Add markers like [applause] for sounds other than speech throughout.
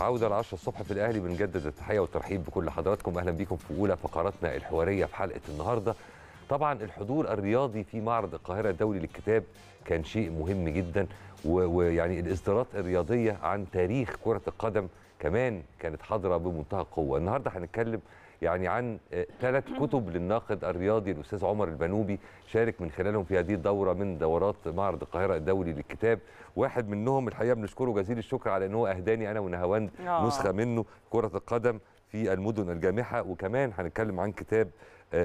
عودة العشرة الصبح في الأهلي بنجدد التحية والترحيب بكل حضراتكم أهلا بيكم في أولى فقراتنا الحوارية في حلقة النهاردة طبعا الحضور الرياضي في معرض القاهرة الدولي للكتاب كان شيء مهم جدا ويعني الإصدارات الرياضية عن تاريخ كرة القدم كمان كانت حاضرة بمنتهى القوة النهاردة هنتكلم يعني عن ثلاث آه، كتب للناقد الرياضي الاستاذ عمر البنوبي شارك من خلالهم في هذه الدوره من دورات معرض القاهره الدولي للكتاب واحد منهم الحقيقه بنشكره جزيل الشكر على ان هو اهداني انا ونهاوند آه. نسخه منه كره القدم في المدن الجامحه وكمان هنتكلم عن كتاب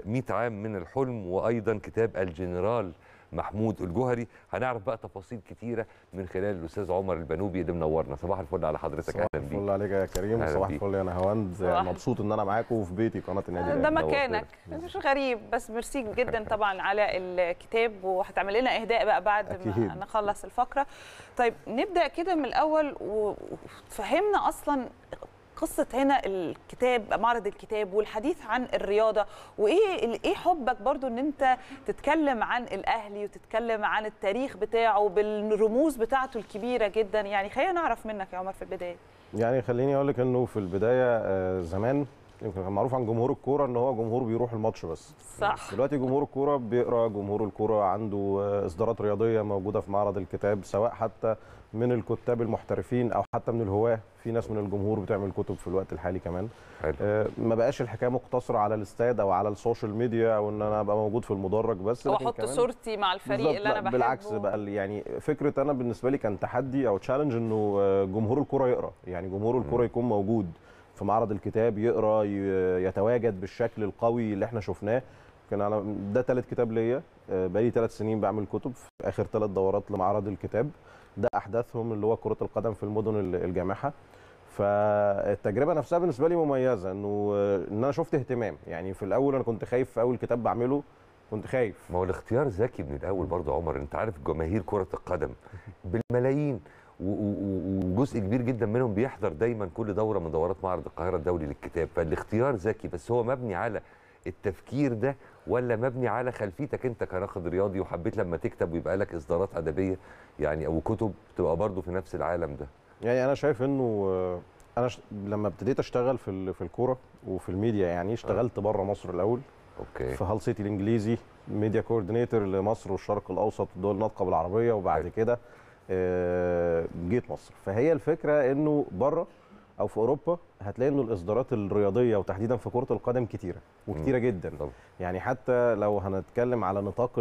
100 آه، عام من الحلم وايضا كتاب الجنرال محمود الجوهري هنعرف بقى تفاصيل كتيره من خلال الاستاذ عمر البنوبي اللي منورنا صباح الفل على حضرتك اهلا بيك صباح الفل عليك يا كريم صباح الفل يا نهاوند مبسوط ان انا معاكم في بيتي قناه النادي ده مكانك مش غريب بس ميرسي [laughs] جدا طبعا على الكتاب وهتعمل لنا اهداء بقى بعد أكيد. ما نخلص الفقره طيب نبدا كده من الاول وتفهمنا اصلا قصه هنا الكتاب معرض الكتاب والحديث عن الرياضه وايه ايه حبك برضو ان انت تتكلم عن الاهلي وتتكلم عن التاريخ بتاعه بالرموز بتاعته الكبيره جدا يعني خلينا نعرف منك يا عمر في البدايه يعني خليني أقولك انه في البدايه آه، زمان يمكن كان معروف عن جمهور الكوره ان هو جمهور بيروح الماتش بس صح دلوقتي جمهور الكوره بيقرا جمهور الكوره عنده آه، اصدارات رياضيه موجوده في معرض الكتاب سواء حتى من الكتاب المحترفين او حتى من الهواه في ناس من الجمهور بتعمل كتب في الوقت الحالي كمان حلو. آه، ما بقاش الحكايه مقتصره على الاستاد او على السوشيال ميديا او ان انا ابقى موجود في المدرج بس او احط صورتي مع الفريق اللي انا بحبه بالعكس بقى يعني فكره انا بالنسبه لي كان تحدي او تشالنج انه آه، جمهور الكوره يقرا يعني جمهور الكوره يكون موجود في معرض الكتاب يقرا يتواجد بالشكل القوي اللي احنا شفناه كان على ده ثالث كتاب ليا آه، بقالي ثلاث سنين بعمل كتب في اخر ثلاث دورات لمعرض الكتاب ده احداثهم اللي هو كره القدم في المدن الجامحه فالتجربه نفسها بالنسبه لي مميزه انه آه، ان انا شفت اهتمام يعني في الاول انا كنت خايف في اول كتاب بعمله كنت خايف ما هو الاختيار ذكي من الاول برضه عمر انت عارف جماهير كره القدم بالملايين وجزء كبير جدا منهم بيحضر دايما كل دوره من دورات معرض القاهره الدولي للكتاب فالاختيار ذكي بس هو مبني على التفكير ده ولا مبني على خلفيتك انت كناقد رياضي وحبيت لما تكتب ويبقى لك اصدارات ادبيه يعني او كتب تبقى برضه في نفس العالم ده يعني انا شايف انه انا ش... لما ابتديت اشتغل في في الكوره وفي الميديا يعني اشتغلت أه. بره مصر الاول اوكي في سيتي الانجليزي ميديا كوردينيتور لمصر والشرق الاوسط والدول الناطقه بالعربيه وبعد كده آه، جيت مصر فهي الفكره انه بره او في اوروبا هتلاقي انه الاصدارات الرياضيه وتحديدا في كره القدم كتيره وكتيره جدا طبعا. يعني حتى لو هنتكلم على نطاق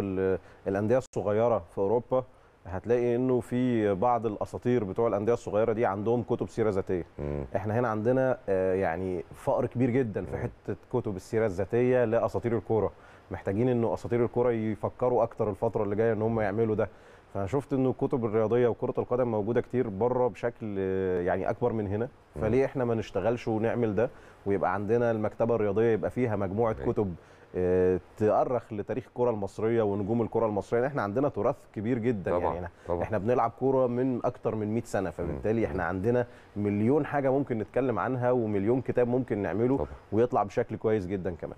الانديه الصغيره في اوروبا هتلاقي انه في بعض الاساطير بتوع الانديه الصغيره دي عندهم كتب سيره ذاتيه مم. احنا هنا عندنا آه، يعني فقر كبير جدا في حته كتب السيره الذاتيه لاساطير الكوره محتاجين انه اساطير الكوره يفكروا اكتر الفتره اللي جايه ان هم يعملوا ده فشفت انه الكتب الرياضيه وكره القدم موجوده كتير بره بشكل يعني اكبر من هنا فليه احنا ما نشتغلش ونعمل ده ويبقى عندنا المكتبه الرياضيه يبقى فيها مجموعه أيوة. كتب آه، تأرخ لتاريخ الكره المصريه ونجوم الكره المصريه احنا عندنا تراث كبير جدا طبعا يعني طبعا احنا بنلعب كوره من اكتر من 100 سنه فبالتالي احنا عندنا مليون حاجه ممكن نتكلم عنها ومليون كتاب ممكن نعمله طبعا ويطلع بشكل كويس جدا كمان